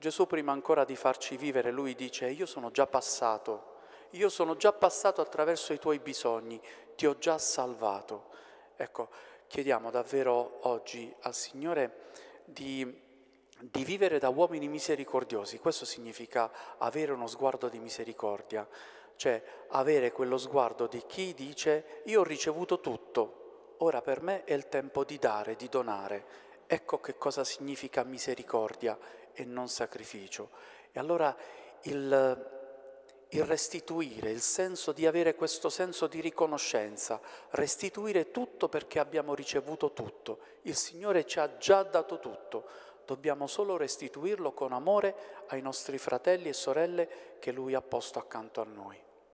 Gesù prima ancora di farci vivere, lui dice, io sono già passato, io sono già passato attraverso i tuoi bisogni, ti ho già salvato. Ecco, chiediamo davvero oggi al Signore di di vivere da uomini misericordiosi, questo significa avere uno sguardo di misericordia, cioè avere quello sguardo di chi dice io ho ricevuto tutto, ora per me è il tempo di dare, di donare Ecco che cosa significa misericordia e non sacrificio. E allora il, il, restituire, il senso di avere questo senso di riconoscenza, restituire tutto perché abbiamo ricevuto tutto. Il Signore ci ha già dato tutto. Dobbiamo solo restituirlo con amore ai nostri fratelli e sorelle che Lui ha posto accanto a noi.